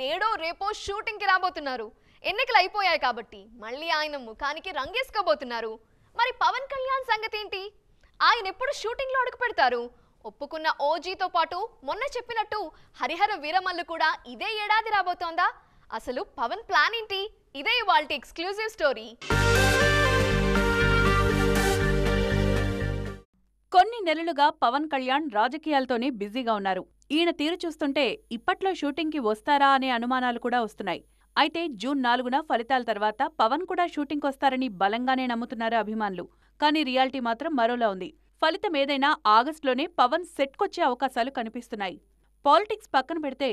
నేడో రేపో షూటింగ్ కి రాబోతున్నారు ఎన్నికలు అయిపోయాయి కాబట్టి మళ్ళీ ఆయన ముఖానికి రంగేసుకోబోతున్నారు మరి పవన్ కళ్యాణ్ సంగతి ఏంటి ఆయన ఎప్పుడు షూటింగ్లో అడుగు పెడతారు ఒప్పుకున్న ఓజీతో పాటు మొన్న చెప్పినట్టు హరిహర వీరమల్లు కూడా ఇదే ఏడాది రాబోతోందా అసలు పవన్ ప్లాన్ ఏంటి ఇదే వాళ్ళ ఎక్స్క్లూజివ్ స్టోరీ కొన్ని నెలలుగా పవన్ కళ్యాణ్ రాజకీయాలతోనే బిజీగా ఉన్నారు ఈయన తీరు చూస్తుంటే ఇప్పట్లో షూటింగ్కి వస్తారా అనే అనుమానాలు కూడా వస్తున్నాయి అయితే జూన్ నాలుగున ఫలితాల తర్వాత పవన్ కూడా షూటింగ్కి వస్తారని బలంగానే నమ్ముతున్నారు అభిమానులు కానీ రియాలిటీ మాత్రం మరోలా ఉంది ఫలితం ఏదైనా ఆగస్టులోనే పవన్ సెట్కొచ్చే అవకాశాలు కనిపిస్తున్నాయి పాలిటిక్స్ పక్కన పెడితే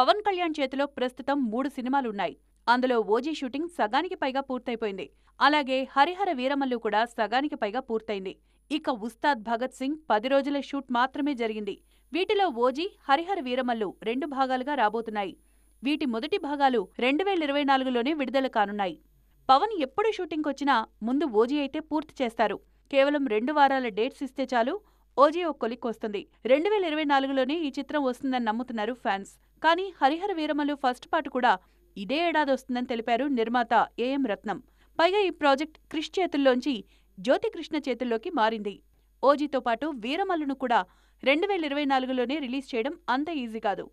పవన్ కళ్యాణ్ చేతిలో ప్రస్తుతం మూడు సినిమాలున్నాయి అందులో ఓజీ షూటింగ్ సగానికి పైగా పూర్తయిపోయింది అలాగే హరిహర వీరమల్లు కూడా సగానికి పైగా పూర్తయింది ఇక ఉస్తాద్ భగత్ సింగ్ పది రోజుల షూట్ మాత్రమే జరిగింది వీటిలో ఓజీ హరిహర వీరమల్లు రెండు భాగాలుగా రాబోతున్నాయి వీటి మొదటి భాగాలు రెండు వేల ఇరవై నాలుగులోనే విడుదల కానున్నాయి పవన్ ఎప్పుడు షూటింగ్ వచ్చినా ముందు ఓజీ అయితే పూర్తి చేస్తారు కేవలం రెండు వారాల డేట్స్ ఇస్తే చాలు ఓజీ ఓ కొలిక్ వస్తుంది రెండు వేల ఇరవై నాలుగులోనే ఈ చిత్రం వస్తుందని నమ్ముతున్నారు ఫ్యాన్స్ కానీ హరిహర వీరమలు ఫస్ట్ పార్ట్ కూడా ఇదే ఏడాది వస్తుందని తెలిపారు నిర్మాత ఏఎం రత్నం పైగా ఈ ప్రాజెక్ట్ క్రిష్ చేతుల్లోంచి జ్యోతికృష్ణ చేతుల్లోకి మారింది ఓజీతో పాటు వీరమల్లును కూడా రెండు వేల ఇరవై నాలుగులోనే రిలీజ్ చేయడం అంత ఈజీ కాదు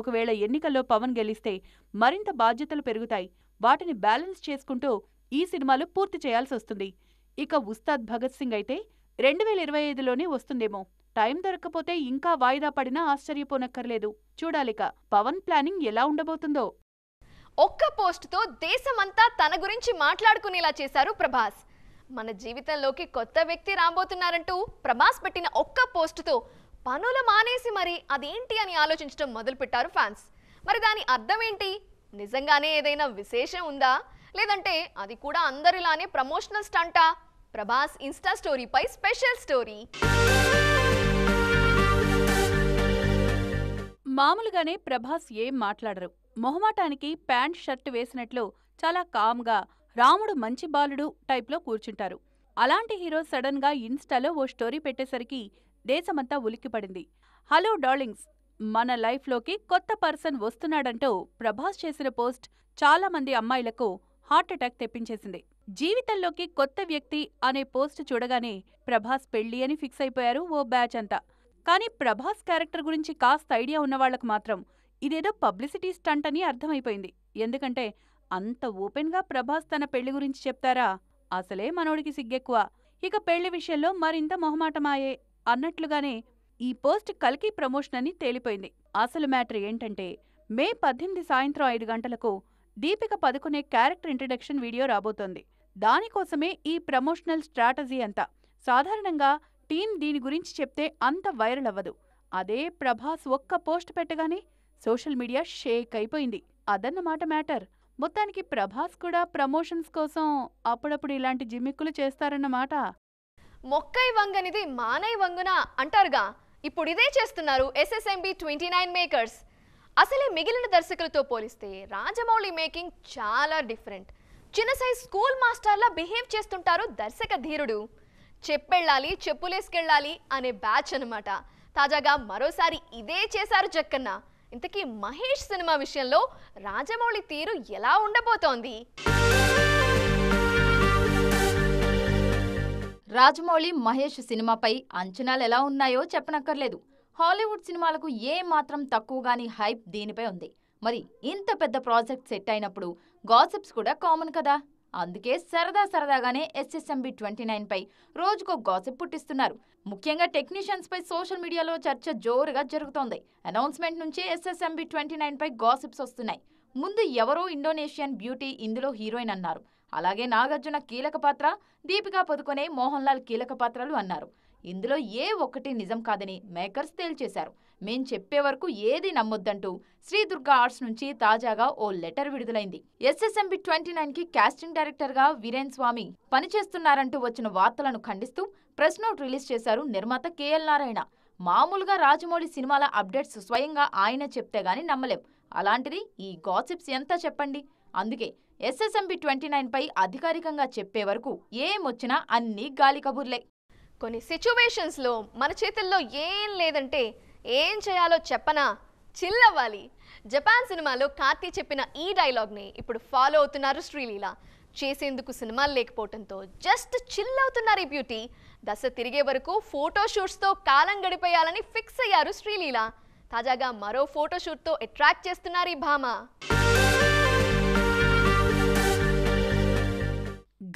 ఒకవేళ ఎన్నికల్లో పవన్ గెలిస్తే మరింత బాధ్యతలు పెరుగుతాయి వాటిని బ్యాలెన్స్ చేసుకుంటూ ఈ సినిమాలు పూర్తి చేయాల్సి వస్తుంది ఇక ఉస్తాద్ భగత్ సింగ్ అయితే రెండు వేల ఇరవై ఐదులోనే వస్తుందేమో టైం దొరకపోతే ఇంకా వాయిదా పడినా ఆశ్చర్యపోనక్కర్లేదు చూడాలిక పవన్ ప్లానింగ్ ఎలా ఉండబోతుందో ఒక్క పోస్టుతో దేశమంతా తన గురించి మాట్లాడుకునేలా చేశారు ప్రభాస్ మన జీవితంలోకి కొత్త వ్యక్తి రాబోతున్నారంటూ ప్రభాస్ పెట్టిన ఒక్క పోస్టుతో పనులు మానేసి మరి అదేంటి అని ఆలోచించడం మొదలుపెట్టారు ఫ్యాన్స్ మరి దాని అర్థం ఏంటి నిజంగానే ఏదైనా విశేషం ఉందా లేదంటే అది కూడా అందరిలానే ప్రమోషనల్ స్టంటా ప్రభాస్ ఇన్స్టా స్టోరీపై స్పెషల్ స్టోరీ మామూలుగానే ప్రభాస్ ఏం మాట్లాడరు మొహమాటానికి ప్యాంట్ షర్ట్ వేసినట్లు చాలా కామ్గా రాముడు మంచి బాలుడు టైప్లో కూర్చుంటారు అలాంటి హీరో సడన్గా ఇన్స్టాలో ఓ స్టోరీ పెట్టేసరికి దేశమంతా ఉలిక్కిపడింది హలో డార్లింగ్స్ మన లైఫ్లోకి కొత్త పర్సన్ వస్తున్నాడంటూ ప్రభాస్ చేసిన పోస్ట్ చాలామంది అమ్మాయిలకు హార్ట్అటాక్ తెప్పించేసింది జీవితంలోకి కొత్త వ్యక్తి అనే పోస్ట్ చూడగానే ప్రభాస్ పెళ్లి అని ఫిక్స్ అయిపోయారు ఓ బ్యాచ్ అంతా కానీ ప్రభాస్ క్యారెక్టర్ గురించి కాస్త ఐడియా ఉన్నవాళ్లకు మాత్రం ఇదేదో పబ్లిసిటీ స్టంట్ అని అర్థమైపోయింది ఎందుకంటే అంత ఓపెన్గా ప్రభాస్ తన పెళ్లి గురించి చెప్తారా అసలే మనోడికి సిగ్గెక్కువ ఇక పెళ్లి విషయంలో మరింత మొహమాటమాయే అన్నట్లుగానే ఈ పోస్ట్ కల్కి ప్రమోషన్ అని తేలిపోయింది అసలు మ్యాటర్ ఏంటంటే మే పద్దెనిమిది సాయంత్రం ఐదు గంటలకు Deepika Padukone character introduction video రాబోతోంది దానికోసమే ఈ ప్రమోషనల్ స్ట్రాటజీ అంతా సాధారణంగా టీం దీని గురించి చెప్తే అంత వైరల్ అవ్వదు అదే ప్రభాస్ ఒక్క పోస్ట్ పెట్టగానే సోషల్ మీడియా షేక్ అయిపోయింది అదన్నమాట మ్యాటర్ మొత్తానికి ప్రభాస్ కూడా ప్రమోషన్స్ కోసం అప్పుడప్పుడు ఇలాంటి జిమ్మిక్కులు చేస్తారన్నమాట మొక్కై వంగనిది మానై వంగున అంటారుగా ఇప్పుడు ఇదే చేస్తున్నారు ఎస్ఎస్ఎంబి ట్వంటీ నైన్ మేకర్స్ అసలే మిగిలిన దర్శకులతో పోలిస్తే రాజమౌళి మేకింగ్ చాలా డిఫరెంట్ చిన్న సైజ్ స్కూల్ మాస్టర్లా బిహేవ్ చేస్తుంటారు దర్శక ధీరుడు చెప్పెళ్ళాలి చెప్పులేసుకెళ్ళాలి అనే బ్యాచ్ అనమాట తాజాగా మరోసారి ఇదే చేశారు జక్కన్న ఇంతకీ మహేష్ సినిమా విషయంలో రాజమౌళి తీరు ఎలా ఉండబోతోంది రాజమౌళి మహేష్ సినిమాపై అంచనాలు ఎలా ఉన్నాయో చెప్పనక్కర్లేదు హాలీవుడ్ సినిమాలకు ఏ మాత్రం తక్కువగాని హైప్ దీనిపై ఉంది మరి ఇంత పెద్ద ప్రాజెక్ట్ సెట్ అయినప్పుడు గాసిప్స్ కూడా కామన్ కదా అందుకే సరదా సరదాగానే ఎస్ఎస్ఎంబి ట్వంటీ నైన్ పై రోజుకో గాసిప్ పుట్టిస్తున్నారు ముఖ్యంగా టెక్నీషియన్స్ పై సోషల్ మీడియాలో చర్చ జోరుగా జరుగుతోంది అనౌన్స్మెంట్ నుంచే ఎస్ఎస్ఎంబి ట్వంటీ నైన్ పై గాసిప్స్ వస్తున్నాయి ముందు ఎవరో ఇండోనేషియన్ బ్యూటీ ఇందులో హీరోయిన్ అన్నారు అలాగే నాగార్జున కీలక పాత్ర దీపికా పదుకొనే మోహన్ లాల్ కీలక పాత్రలు అన్నారు ఇందులో ఏ ఒక్కటి నిజం కాదని మేకర్స్ తేల్చేశారు మేం చెప్పే వరకు ఏది నమ్మొద్దంటూ శ్రీ దుర్గా ఆర్ట్స్ నుంచి తాజాగా ఓ లెటర్ విడుదలైంది ఎస్ఎస్ఎంబి ట్వంటీ నైన్ కి కాస్టింగ్ డైరెక్టర్గా వీరేన్ స్వామి పనిచేస్తున్నారంటూ వచ్చిన వార్తలను ఖండిస్తూ ప్రెస్ నోట్ రిలీజ్ చేశారు నిర్మాత కేఎల్ నారాయణ మామూలుగా రాజమౌళి సినిమాల అప్డేట్స్ స్వయంగా ఆయన చెప్తే గాని నమ్మలేం అలాంటిది ఈ గాసిప్స్ ఎంత చెప్పండి అందుకే ఎస్ఎస్ఎంబి ట్వంటీ నైన్పై అధికారికంగా చెప్పే వరకు ఏమొచ్చినా అన్ని గాలి కబుర్లే కొన్ని సిచ్యువేషన్స్లో మన చేతుల్లో ఏం లేదంటే ఏం చేయాలో చెప్పనా చిల్లవ్వాలి జపాన్ సినిమాలో కార్తీ చెప్పిన ఈ డైలాగ్ని ఇప్పుడు ఫాలో అవుతున్నారు శ్రీలీల చేసేందుకు సినిమాలు లేకపోవడంతో జస్ట్ చిల్ అవుతున్నారు ఈ బ్యూటీ దశ తిరిగే వరకు ఫోటోషూట్స్తో కాలం గడిపేయాలని ఫిక్స్ అయ్యారు శ్రీలీల తాజాగా మరో ఫోటోషూట్తో అట్రాక్ట్ చేస్తున్నారు ఈ భామ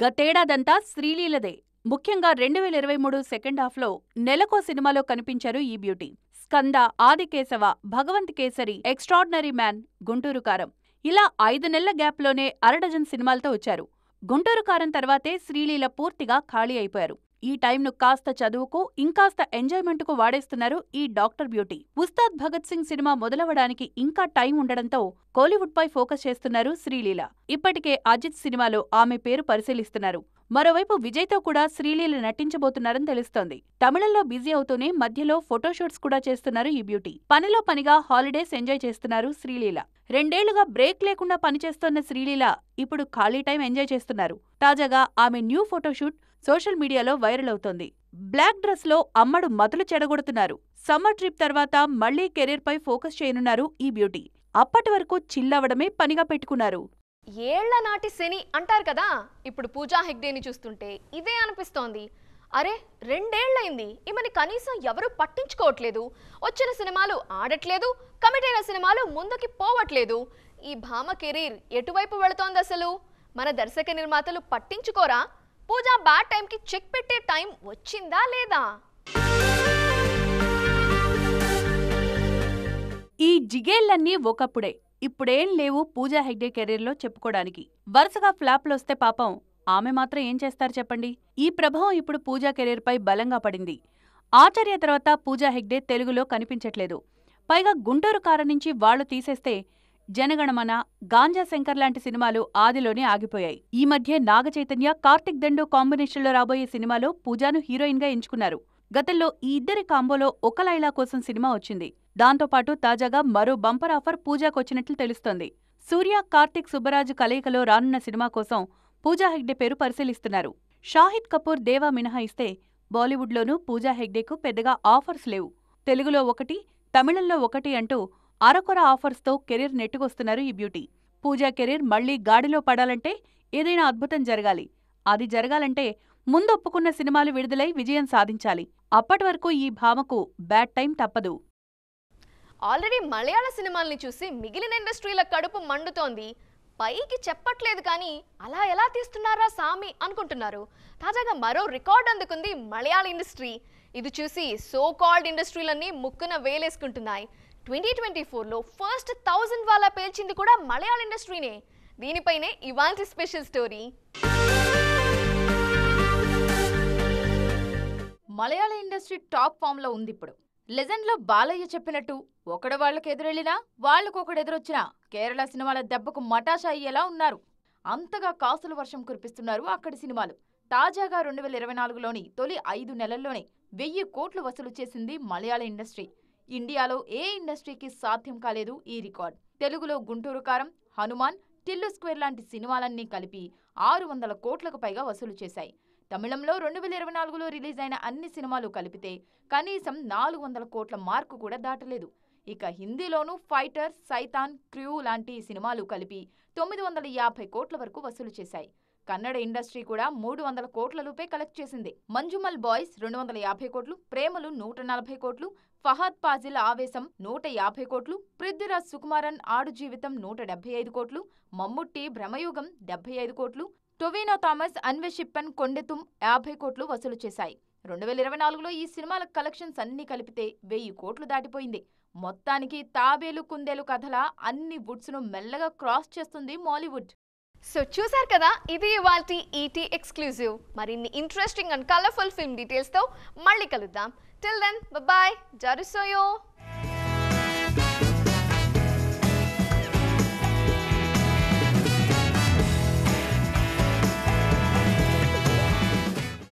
గతేడాదంతా శ్రీలీలదే ముఖ్యంగా రెండు వేల ఇరవై మూడు సెకండ్ హాఫ్లో నెలకో సినిమాలో కనిపించారు ఈ beauty Skanda Aadikeshava Bhagavanth Kesari extraordinary man Guntur Kaaram ఇలా ఐదు నెలల గ్యాప్లోనే అరడజన్ సినిమాలతో వచ్చారు గుంటూరు కారం తర్వాతే శ్రీలీల పూర్తిగా ఖాళీ అయిపోయారు ఈ టైంను కాస్త చదువుకు ఇంకాస్త ఎంజాయ్మెంట్కు వాడేస్తున్నారు ఈ doctor beauty Ustaad Bhagat Singh cinema మొదలవడానికి ఇంకా టైం ఉండడంతో కోలీవుడ్పై ఫోకస్ చేస్తున్నారు శ్రీలీల ఇప్పటికే అజిత్ సినిమాలో ఆమె పేరు పరిశీలిస్తున్నారు మరోవైపు విజయ్తో కూడా శ్రీలీల నటించబోతున్నారని తెలుస్తోంది తమిళంలో బిజీ అవుతూనే మధ్యలో ఫోటోషూట్స్ కూడా చేస్తున్నారు ఈ బ్యూటీ పనిలో పనిగా హాలిడేస్ ఎంజాయ్ చేస్తున్నారు శ్రీలీల రెండేళ్లుగా బ్రేక్ లేకుండా పనిచేస్తోన్న శ్రీలీల ఇప్పుడు ఖాళీ టైం ఎంజాయ్ చేస్తున్నారు తాజాగా ఆమె న్యూ ఫోటోషూట్ సోషల్ మీడియాలో వైరల్ అవుతోంది బ్లాక్ డ్రెస్లో అమ్మడు మతులు చెడగొడుతున్నారు సమ్మర్ ట్రిప్ తర్వాత మళ్లీ కెరీర్పై ఫోకస్ చేయనున్నారు ఈ బ్యూటీ అప్పటి వరకు చిల్లవడమే పనిగా పెట్టుకున్నారు ఏళ్ల నాటి శని అంటారు కదా ఇప్పుడు పూజా హెగ్డేని చూస్తుంటే ఇదే అనిపిస్తోంది అరే రెండేళ్లైంది ఈమెని కనీసం ఎవరూ పట్టించుకోవట్లేదు వచ్చిన సినిమాలు ఆడట్లేదు కమిట్ అయిన సినిమాలు ముందుకి పోవట్లేదు ఈ భామ కెరీర్ ఎటువైపు వెళుతోంది అసలు మన దర్శక నిర్మాతలు పట్టించుకోరా పూజా బ్యాడ్ టైంకి చెక్ పెట్టే టైం వచ్చిందా లేదా ఈ జిగేళ్లన్నీ ఒకప్పుడే ఇప్పుడేం లేవు పూజా హెగ్డే కెరీర్లో చెప్పుకోడానికి వరుసగా ఫ్లాప్లొస్తే పాపం ఆమె మాత్రం ఏం చేస్తారు చెప్పండి ఈ ప్రభావం ఇప్పుడు పూజా కెరీర్పై బలంగా పడింది ఆచార్య తర్వాత పూజా హెగ్డే తెలుగులో కనిపించట్లేదు పైగా గుంటూరు కార నుంచి వాళ్లు తీసేస్తే జనగణమన గాంజా శంకర్ లాంటి సినిమాలు ఆదిలోనే ఆగిపోయాయి ఈ మధ్య నాగ చైతన్య కార్తిక్ దండో కాంబినేషన్లో రాబోయే సినిమాలో పూజాను హీరోయిన్గా ఎంచుకున్నారు గతంలో ఈ ఇద్దరి కాంబోలో ఒక లైలా కోసం సినిమా వచ్చింది దాంతోపాటు తాజాగా మరో బంపర్ ఆఫర్ పూజాకొచ్చినట్లు తెలుస్తోంది సూర్య కార్తిక్ సుబ్బరాజు కలయికలో రానున్న సినిమా కోసం పూజా హెగ్డే పేరు పరిశీలిస్తున్నారు షాహిద్ కపూర్ దేవా మినహాయిస్తే బాలీవుడ్లోనూ పూజా హెగ్డేకు పెద్దగా ఆఫర్స్ లేవు తెలుగులో ఒకటి తమిళంలో ఒకటి అంటూ అరకొర ఆఫర్స్తో కెరీర్ నెట్టుకొస్తున్నారు ఈ బ్యూటీ పూజా కెరీర్ మళ్లీ గాడిలో పడాలంటే ఏదైనా అద్భుతం జరగాలి అది జరగాలంటే ముందొప్పుకున్న సినిమాలు విడుదలై విజయం సాధించాలి అప్పటి వరకు ఈ భామకు బ్యాడ్ టైం తప్పదు ఆల్రెడీ మలయాళ సినిమాల్ని చూసి మిగిలిన ఇండస్ట్రీల కడుపు మండుతోంది పైకి చెప్పట్లేదు కానీ అలా ఎలా తీస్తున్నారా సామి అనుకుంటున్నారు తాజాగా మరో రికార్డ్ అందుకుంది మలయాళ ఇండస్ట్రీ ఇది చూసి సో కాల్డ్ ఇండస్ట్రీలన్నీ ముక్కున వేలేసుకుంటున్నాయి ట్వంటీ ట్వంటీ ఫోర్లో ఫస్ట్ థౌజండ్ వాళ్ళ పేల్చింది కూడా మలయాళ ఇండస్ట్రీనే దీనిపైనే ఇవాంటి special story Malayalam industry top ఫామ్లో ఉంది ఇప్పుడు లెజెండ్లో బాలయ్య చెప్పినట్టు ఒకడు వాళ్ళకి ఎదురెళ్ళినా వాళ్ళకొకడు ఎదురొచ్చినా కేరళ సినిమాల దెబ్బకు మటాషా అయ్యేలా ఉన్నారు అంతగా కాసుల వర్షం కురిపిస్తున్నారు అక్కడి సినిమాలు తాజాగా రెండు వేల ఇరవై నాలుగులోని తొలి ఐదు నెలల్లోనే వెయ్యి కోట్లు వసూలు చేసింది మలయాళ ఇండస్ట్రీ ఇండియాలో ఏ ఇండస్ట్రీకి సాధ్యం కాలేదు ఈ రికార్డ్ తెలుగులో గుంటూరు కారం హనుమాన్ టిల్లు స్క్వేర్ లాంటి సినిమాలన్నీ కలిపి ఆరు వందల కోట్లకు పైగా వసూలు చేశాయి తమిళంలో రెండు వేల ఇరవై నాలుగులో రిలీజ్ అయిన అన్ని సినిమాలు కలిపితే కనీసం నాలుగు వందల కోట్ల మార్కు కూడా దాటలేదు ఇక హిందీలోనూ ఫైటర్ సైతాన్ క్రూ లాంటి సినిమాలు కలిపి తొమ్మిది వందల యాభై కోట్ల వరకు వసూలు చేశాయి కన్నడ ఇండస్ట్రీ కూడా మూడు వందల కోట్ల రూపే కలెక్ట్ చేసింది మంజుమల్ బాయ్స్ రెండు వందల యాభై కోట్లు ప్రేమలు నూట నలభై కోట్లు ఫహాద్ పాజిల్ ఆవేశం నూట యాభై కోట్లు పృథ్వీరాజ్ సుకుమారన్ ఆడు జీవితం నూట డెబ్బై ఐదు కోట్లు మమ్ముట్టి భ్రమయుగం డెబ్బై ఐదు కోట్లు టొవీనో థామస్ అన్వెషిప్పన్ కొండెతుం యాభై కోట్లు వసూలు చేశాయి రెండు వేల ఇరవై నాలుగులో ఈ సినిమాల కలెక్షన్స్ అన్ని కలిపితే వెయ్యి కోట్లు దాటిపోయింది మొత్తానికి తాబేలు కుందేలు కథల అన్ని వుడ్స్ను మెల్లగా క్రాస్ చేస్తుంది మాలీవుడ్ సో చూసారు కదా ఇది ఇవాళ ఈటీ e ఎక్స్క్లూజివ్ మరిన్ని ఇంట్రెస్టింగ్ అండ్ కలర్ఫుల్ ఫిల్మ్ డీటెయిల్స్తో మళ్ళీ కలుద్దాం టిల్ దెన్ బాయ్ జరుసోయో